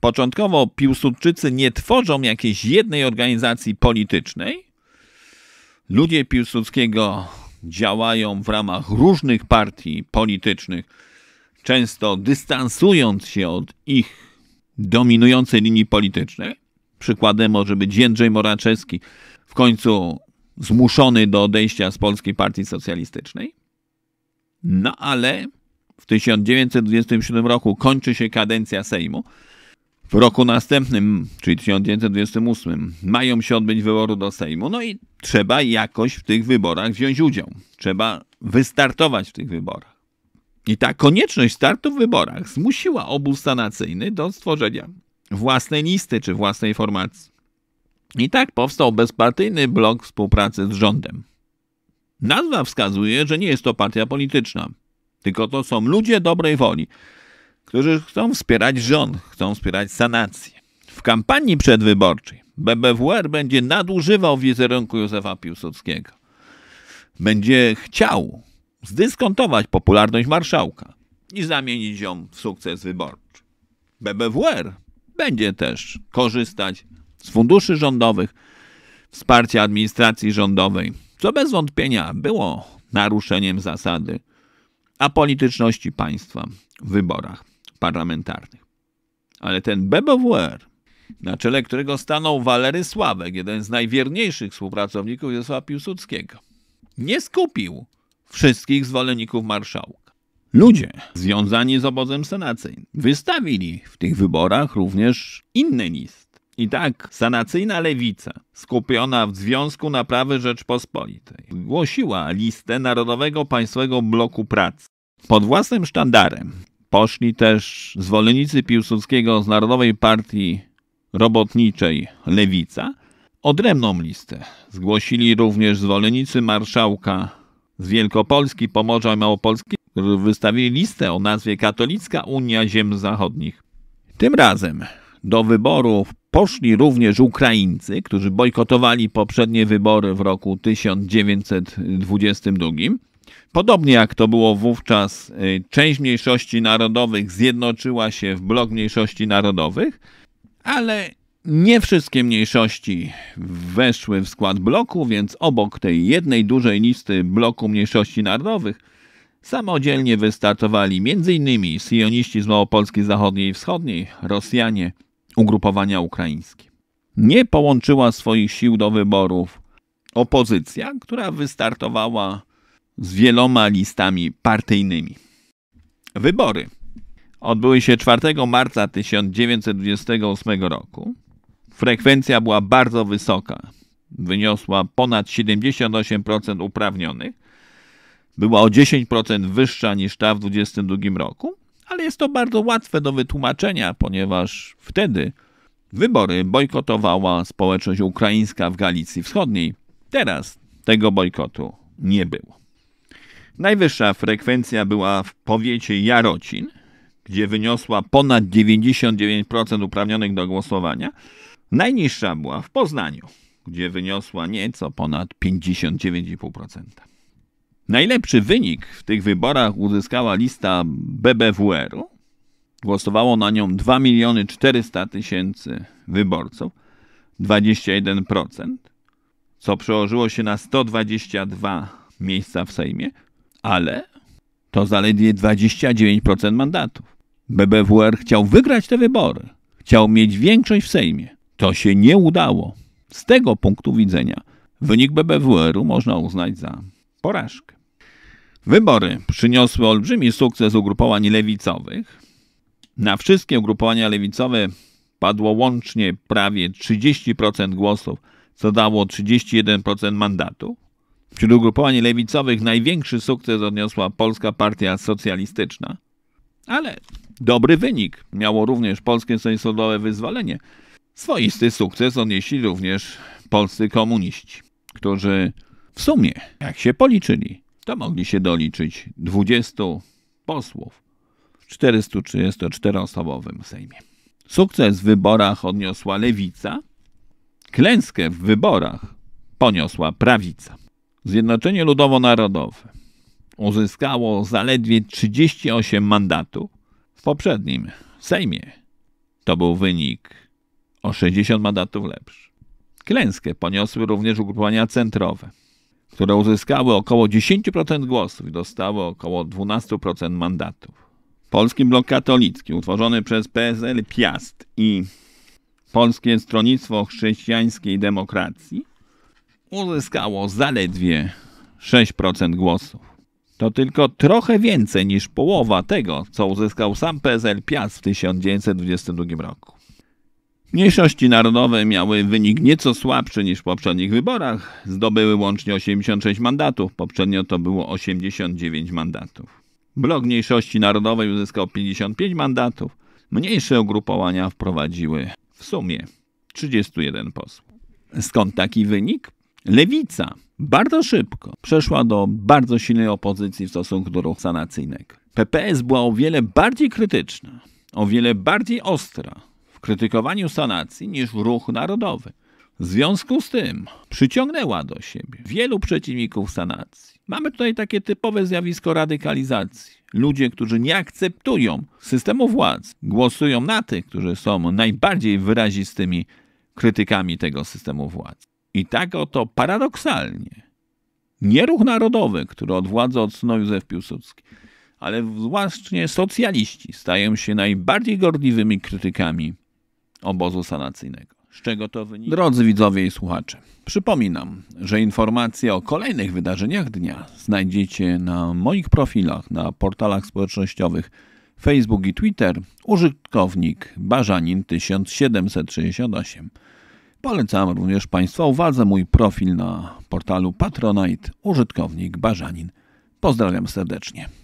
Początkowo Piłsudczycy nie tworzą jakiejś jednej organizacji politycznej. Ludzie Piłsudskiego działają w ramach różnych partii politycznych, często dystansując się od ich dominującej linii politycznej. Przykładem może być Jędrzej Moraczewski, w końcu zmuszony do odejścia z Polskiej Partii Socjalistycznej. No ale w 1927 roku kończy się kadencja Sejmu. W roku następnym, czyli 1928, mają się odbyć wybory do Sejmu, no i trzeba jakoś w tych wyborach wziąć udział. Trzeba wystartować w tych wyborach. I ta konieczność startu w wyborach zmusiła obóz sanacyjny do stworzenia własnej listy czy własnej formacji. I tak powstał bezpartyjny blok współpracy z rządem. Nazwa wskazuje, że nie jest to partia polityczna, tylko to są ludzie dobrej woli, którzy chcą wspierać rząd, chcą wspierać sanację. W kampanii przedwyborczej BBWR będzie nadużywał wizerunku Józefa Piłsudskiego. Będzie chciał zdyskontować popularność marszałka i zamienić ją w sukces wyborczy. BBWR będzie też korzystać z funduszy rządowych, wsparcia administracji rządowej, co bez wątpienia było naruszeniem zasady apolityczności państwa w wyborach parlamentarnych. Ale ten BBWR, na czele którego stanął Walery Sławek, jeden z najwierniejszych współpracowników Wiesława Piłsudskiego, nie skupił wszystkich zwolenników marszałka. Ludzie związani z obozem sanacyjnym wystawili w tych wyborach również inny list. I tak sanacyjna lewica, skupiona w Związku Naprawy Rzeczpospolitej, głosiła listę Narodowego Państwowego Bloku Pracy. Pod własnym sztandarem Poszli też zwolennicy Piłsudskiego z Narodowej Partii Robotniczej Lewica odrębną listę. Zgłosili również zwolennicy marszałka z Wielkopolski, Pomorza i Małopolski, którzy wystawili listę o nazwie Katolicka Unia Ziem Zachodnich. Tym razem do wyborów poszli również Ukraińcy, którzy bojkotowali poprzednie wybory w roku 1922 Podobnie jak to było wówczas, y, część mniejszości narodowych zjednoczyła się w blok mniejszości narodowych, ale nie wszystkie mniejszości weszły w skład bloku, więc obok tej jednej dużej listy bloku mniejszości narodowych samodzielnie wystartowali m.in. syjoniści z Małopolski Zachodniej i Wschodniej, Rosjanie, ugrupowania ukraińskie. Nie połączyła swoich sił do wyborów opozycja, która wystartowała z wieloma listami partyjnymi. Wybory odbyły się 4 marca 1928 roku. Frekwencja była bardzo wysoka. Wyniosła ponad 78% uprawnionych. Była o 10% wyższa niż ta w 2022 roku, ale jest to bardzo łatwe do wytłumaczenia, ponieważ wtedy wybory bojkotowała społeczność ukraińska w Galicji Wschodniej. Teraz tego bojkotu nie było. Najwyższa frekwencja była w powiecie Jarocin, gdzie wyniosła ponad 99% uprawnionych do głosowania. Najniższa była w Poznaniu, gdzie wyniosła nieco ponad 59,5%. Najlepszy wynik w tych wyborach uzyskała lista BBWR-u. Głosowało na nią 2 miliony 400 tysięcy wyborców, 21%, co przełożyło się na 122 miejsca w Sejmie, ale to zaledwie 29% mandatów. BBWR chciał wygrać te wybory, chciał mieć większość w Sejmie. To się nie udało. Z tego punktu widzenia wynik BBWR-u można uznać za porażkę. Wybory przyniosły olbrzymi sukces ugrupowań lewicowych. Na wszystkie ugrupowania lewicowe padło łącznie prawie 30% głosów, co dało 31% mandatu. Wśród ugrupowań lewicowych największy sukces odniosła Polska Partia Socjalistyczna. Ale dobry wynik miało również Polskie Stronnictwo Wyzwolenie. Swoisty sukces odnieśli również polscy komuniści, którzy w sumie, jak się policzyli, to mogli się doliczyć 20 posłów w 434-osobowym Sejmie. Sukces w wyborach odniosła lewica, klęskę w wyborach poniosła prawica. Zjednoczenie Ludowo-Narodowe uzyskało zaledwie 38 mandatów w poprzednim Sejmie. To był wynik o 60 mandatów lepszy. Klęskę poniosły również ugrupowania centrowe, które uzyskały około 10% głosów i dostały około 12% mandatów. Polski Blok Katolicki, utworzony przez PSL Piast i Polskie Stronnictwo Chrześcijańskiej Demokracji, uzyskało zaledwie 6% głosów. To tylko trochę więcej niż połowa tego, co uzyskał sam PSL Piast w 1922 roku. Mniejszości narodowe miały wynik nieco słabszy niż w poprzednich wyborach. Zdobyły łącznie 86 mandatów, poprzednio to było 89 mandatów. Blok Mniejszości Narodowej uzyskał 55 mandatów. Mniejsze ugrupowania wprowadziły w sumie 31 posłów. Skąd taki wynik? Lewica bardzo szybko przeszła do bardzo silnej opozycji w stosunku do ruchu sanacyjnego. PPS była o wiele bardziej krytyczna, o wiele bardziej ostra w krytykowaniu sanacji niż ruch narodowy. W związku z tym przyciągnęła do siebie wielu przeciwników sanacji. Mamy tutaj takie typowe zjawisko radykalizacji. Ludzie, którzy nie akceptują systemu władz, głosują na tych, którzy są najbardziej wyrazistymi krytykami tego systemu władz. I tak oto paradoksalnie ruch narodowy, który od władzy odsunął Józef Piłsudski, ale właśnie socjaliści stają się najbardziej gorliwymi krytykami obozu sanacyjnego. Z czego to wynika? Drodzy widzowie i słuchacze, przypominam, że informacje o kolejnych wydarzeniach dnia znajdziecie na moich profilach na portalach społecznościowych Facebook i Twitter użytkownik barzanin1768. Polecam również Państwa uwadze mój profil na portalu Patronite, użytkownik Barzanin. Pozdrawiam serdecznie.